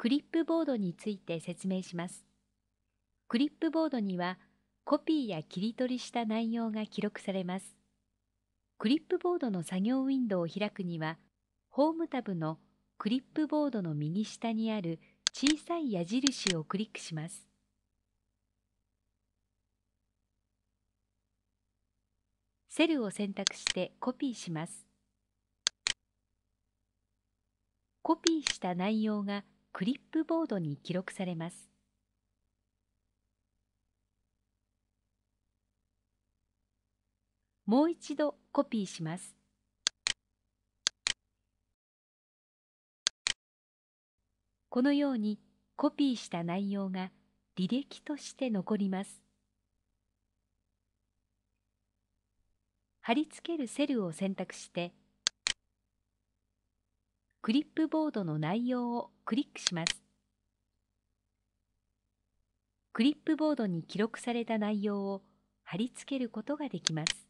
クリップボードについて説明します。クリップボードにはコピーや切り取りした内容が記録されます。クリップボードの作業ウィンドウを開くには、ホームタブのクリップボードの右下にある小さい矢印をクリックします。セルを選択してコピーします。コピーした内容がクリップボードに記録されます。もう一度コピーします。このようにコピーした内容が履歴として残ります。貼り付けるセルを選択してクリップボードの内容をクリックします。クリップボードに記録された内容を貼り付けることができます。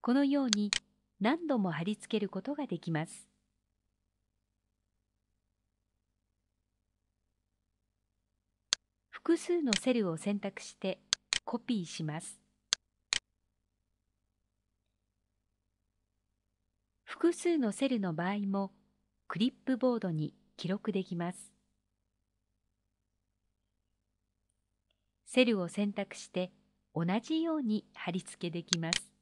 このように何度も貼り付けることができます。複数のセルを選択してコピーします。複数のセルの場合もクリップボードに記録できます。セルを選択して同じように貼り付けできます。